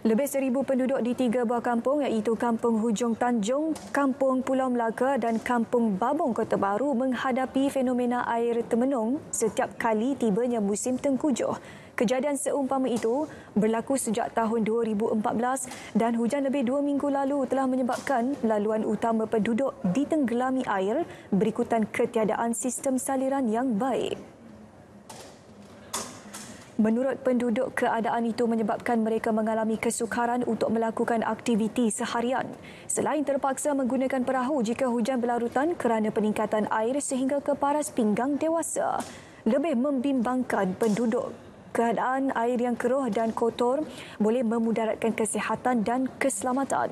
Lebih seribu penduduk di tiga buah kampung iaitu Kampung Hujung Tanjung, Kampung Pulau Melaka dan Kampung Babong Kota Baru menghadapi fenomena air temenung setiap kali tibanya musim tengkujuh. Kejadian seumpama itu berlaku sejak tahun 2014 dan hujan lebih dua minggu lalu telah menyebabkan laluan utama penduduk ditenggelami air berikutan ketiadaan sistem saliran yang baik. Menurut penduduk, keadaan itu menyebabkan mereka mengalami kesukaran untuk melakukan aktiviti seharian. Selain terpaksa menggunakan perahu jika hujan berlarutan kerana peningkatan air sehingga ke paras pinggang dewasa. Lebih membimbangkan penduduk. Keadaan air yang keruh dan kotor boleh memudaratkan kesihatan dan keselamatan.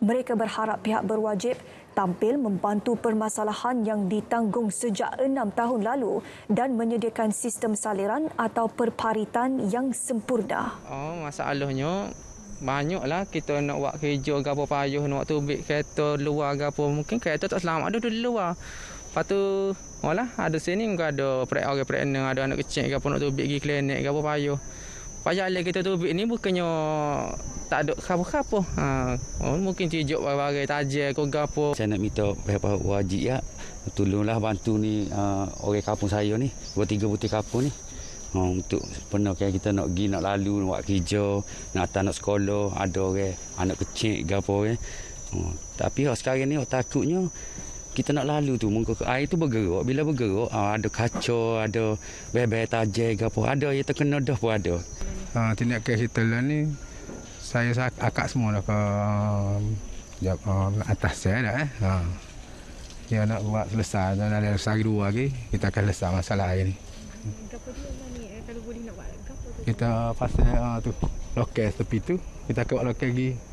Mereka berharap pihak berwajib tampil membantu permasalahan yang ditanggung sejak enam tahun lalu dan menyediakan sistem saliran atau perparitan yang sempurna. Oh, masalahnya banyaklah kita nak buat kerja gapo payuh nak tubik kereta luar gapo mungkin kereta tak selamat ada dulu luar. Lepas tu wala ada sini mungkin ada orang pregnant ada anak kecil gapo nak tubik pergi klinik gapo payuh payah lah kita tu ni bukannya tak ada apa-apa. Ha, oh, mungkin cijuk barang-barang tajam ke apa. Saya nak minta pihak wajib ya. Tolonglah bantu ni uh, orang kampung saya ni, dua tiga butir kampung ni. Ha, untuk pernah kan kita nak pergi nak lalu nak buat kerja, nak datang nak sekolah, ada orang anak kecil ke apa orang. Ha, tapi oh, sekarang ni oh, takutnya kita nak lalu tu muka air tu bergerak bila bergerak ah, ada kaca ada bebek tajai ke apa ada yang terkena dah pun ada ha, tindak kes kita ni saya akak semua dah ke ah, jap, atas saya dah eh ha. Ya nak buat selesai dan ada sehari dua lagi kita akan selesai masalah air ni. Eh, kita pasal tu lokes tepi tu kita akan buat lokes lagi